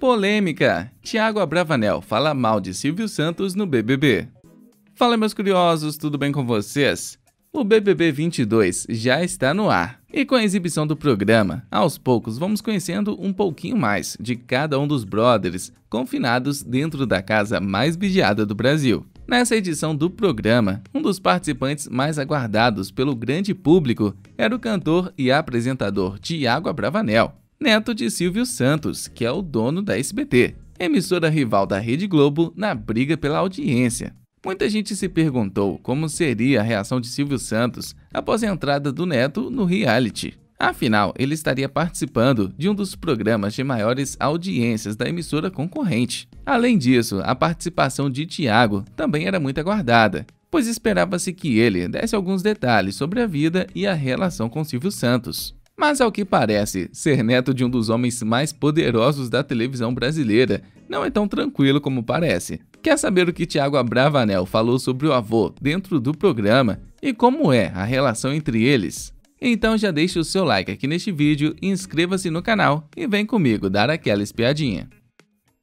Polêmica. Tiago Abravanel fala mal de Silvio Santos no BBB. Fala meus curiosos, tudo bem com vocês? O BBB 22 já está no ar. E com a exibição do programa, aos poucos vamos conhecendo um pouquinho mais de cada um dos brothers confinados dentro da casa mais vigiada do Brasil. Nessa edição do programa, um dos participantes mais aguardados pelo grande público era o cantor e apresentador Tiago Abravanel neto de Silvio Santos, que é o dono da SBT, emissora rival da Rede Globo na briga pela audiência. Muita gente se perguntou como seria a reação de Silvio Santos após a entrada do neto no reality. Afinal, ele estaria participando de um dos programas de maiores audiências da emissora concorrente. Além disso, a participação de Tiago também era muito aguardada, pois esperava-se que ele desse alguns detalhes sobre a vida e a relação com Silvio Santos mas ao que parece, ser neto de um dos homens mais poderosos da televisão brasileira não é tão tranquilo como parece. Quer saber o que Tiago Abravanel falou sobre o avô dentro do programa e como é a relação entre eles? Então já deixe o seu like aqui neste vídeo, inscreva-se no canal e vem comigo dar aquela espiadinha.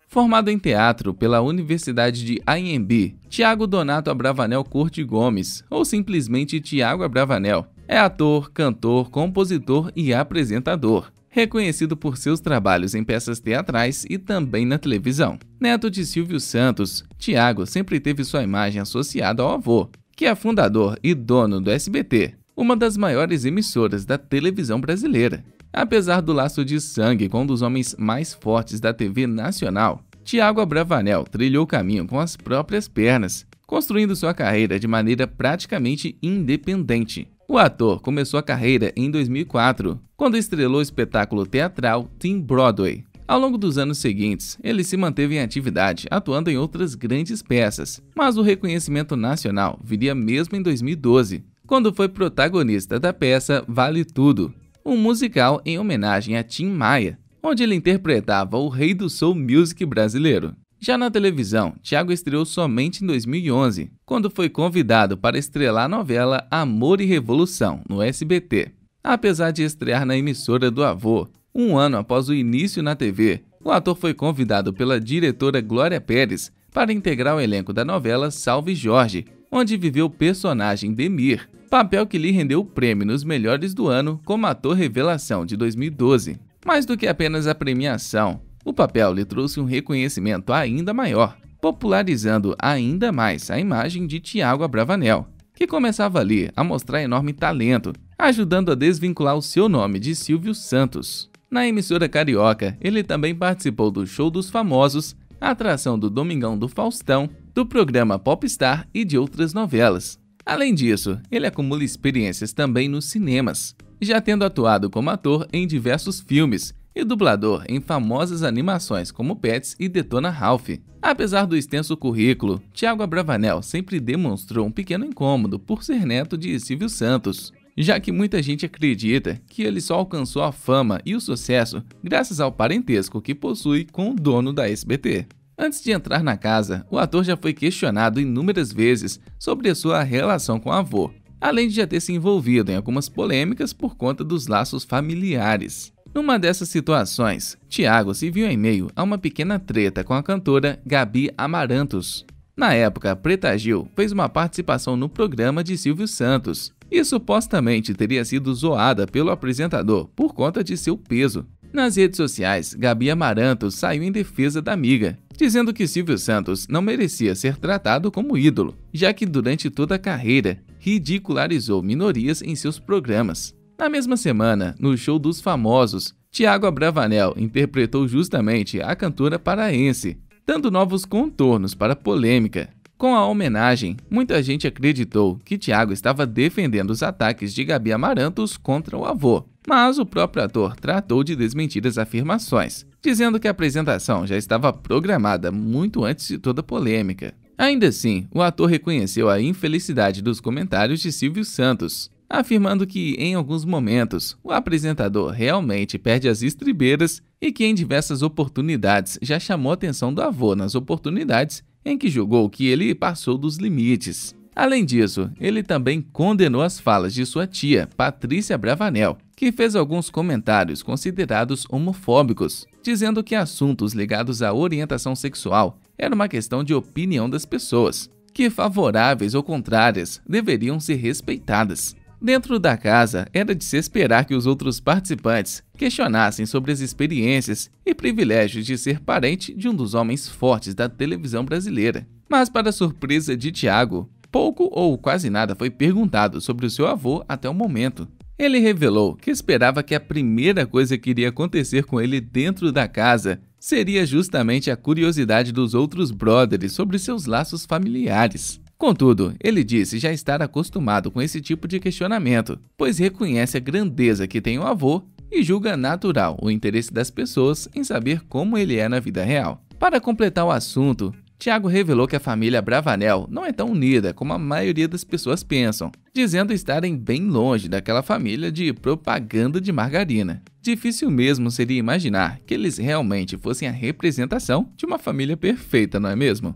Formado em teatro pela Universidade de IMB, Tiago Donato Abravanel Corte Gomes, ou simplesmente Tiago Abravanel, é ator, cantor, compositor e apresentador, reconhecido por seus trabalhos em peças teatrais e também na televisão. Neto de Silvio Santos, Tiago sempre teve sua imagem associada ao avô, que é fundador e dono do SBT, uma das maiores emissoras da televisão brasileira. Apesar do laço de sangue com um dos homens mais fortes da TV nacional, Tiago Abravanel trilhou o caminho com as próprias pernas, construindo sua carreira de maneira praticamente independente, o ator começou a carreira em 2004, quando estrelou o espetáculo teatral Team Broadway. Ao longo dos anos seguintes, ele se manteve em atividade, atuando em outras grandes peças, mas o reconhecimento nacional viria mesmo em 2012, quando foi protagonista da peça Vale Tudo, um musical em homenagem a Tim Maia, onde ele interpretava o rei do soul music brasileiro. Já na televisão, Thiago estreou somente em 2011, quando foi convidado para estrelar a novela Amor e Revolução, no SBT. Apesar de estrear na emissora do avô, um ano após o início na TV, o ator foi convidado pela diretora Glória Pérez para integrar o elenco da novela Salve Jorge, onde viveu o personagem Demir, papel que lhe rendeu o prêmio nos melhores do ano como ator revelação de 2012. Mais do que apenas a premiação, o papel lhe trouxe um reconhecimento ainda maior, popularizando ainda mais a imagem de Tiago Abravanel, que começava ali a mostrar enorme talento, ajudando a desvincular o seu nome de Silvio Santos. Na emissora carioca, ele também participou do Show dos Famosos, atração do Domingão do Faustão, do programa Popstar e de outras novelas. Além disso, ele acumula experiências também nos cinemas, já tendo atuado como ator em diversos filmes, e dublador em famosas animações como Pets e Detona Ralph. Apesar do extenso currículo, Thiago Abravanel sempre demonstrou um pequeno incômodo por ser neto de Silvio Santos, já que muita gente acredita que ele só alcançou a fama e o sucesso graças ao parentesco que possui com o dono da SBT. Antes de entrar na casa, o ator já foi questionado inúmeras vezes sobre a sua relação com o avô, além de já ter se envolvido em algumas polêmicas por conta dos laços familiares. Numa dessas situações, Tiago se viu em meio a uma pequena treta com a cantora Gabi Amarantos. Na época, Preta Gil fez uma participação no programa de Silvio Santos e supostamente teria sido zoada pelo apresentador por conta de seu peso. Nas redes sociais, Gabi Amarantos saiu em defesa da amiga, dizendo que Silvio Santos não merecia ser tratado como ídolo, já que durante toda a carreira ridicularizou minorias em seus programas. Na mesma semana, no show dos famosos, Tiago Abravanel interpretou justamente a cantora paraense, dando novos contornos para a polêmica. Com a homenagem, muita gente acreditou que Tiago estava defendendo os ataques de Gabi Amarantos contra o avô, mas o próprio ator tratou de desmentir as afirmações, dizendo que a apresentação já estava programada muito antes de toda a polêmica. Ainda assim, o ator reconheceu a infelicidade dos comentários de Silvio Santos, afirmando que, em alguns momentos, o apresentador realmente perde as estribeiras e que, em diversas oportunidades, já chamou a atenção do avô nas oportunidades em que julgou que ele passou dos limites. Além disso, ele também condenou as falas de sua tia, Patrícia Bravanel, que fez alguns comentários considerados homofóbicos, dizendo que assuntos ligados à orientação sexual era uma questão de opinião das pessoas, que favoráveis ou contrárias deveriam ser respeitadas. Dentro da casa, era de se esperar que os outros participantes questionassem sobre as experiências e privilégios de ser parente de um dos homens fortes da televisão brasileira. Mas, para surpresa de Tiago, pouco ou quase nada foi perguntado sobre o seu avô até o momento. Ele revelou que esperava que a primeira coisa que iria acontecer com ele dentro da casa seria justamente a curiosidade dos outros brothers sobre seus laços familiares. Contudo, ele disse já estar acostumado com esse tipo de questionamento, pois reconhece a grandeza que tem o avô e julga natural o interesse das pessoas em saber como ele é na vida real. Para completar o assunto, Tiago revelou que a família Bravanel não é tão unida como a maioria das pessoas pensam, dizendo estarem bem longe daquela família de propaganda de margarina. Difícil mesmo seria imaginar que eles realmente fossem a representação de uma família perfeita, não é mesmo?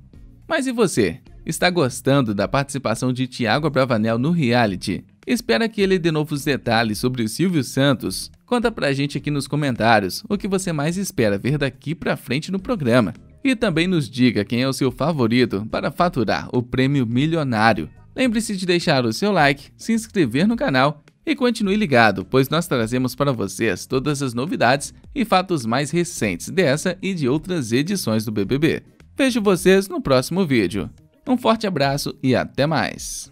Mas e você? está gostando da participação de Tiago Bravanel no reality. Espera que ele dê novos detalhes sobre o Silvio Santos. Conta pra gente aqui nos comentários o que você mais espera ver daqui pra frente no programa. E também nos diga quem é o seu favorito para faturar o prêmio milionário. Lembre-se de deixar o seu like, se inscrever no canal e continue ligado, pois nós trazemos para vocês todas as novidades e fatos mais recentes dessa e de outras edições do BBB. Vejo vocês no próximo vídeo. Um forte abraço e até mais!